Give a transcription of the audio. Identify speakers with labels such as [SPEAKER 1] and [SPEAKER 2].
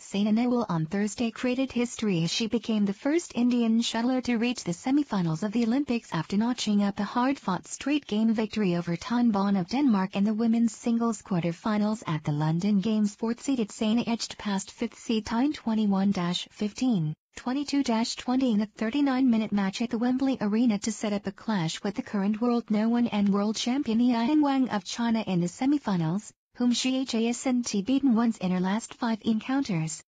[SPEAKER 1] Saina Nehwal on Thursday created history as she became the first Indian shuttler to reach the semifinals of the Olympics after notching up a hard-fought straight-game victory over Tan Bon of Denmark in the women's singles quarterfinals at the London Games. Fourth-seeded Saina edged past fifth-seed Tyne 21-15, 22-20 in a 39-minute match at the Wembley Arena to set up a clash with the current world no one and world champion Yan Wang of China in the semifinals whom she has beaten once in her last five
[SPEAKER 2] encounters.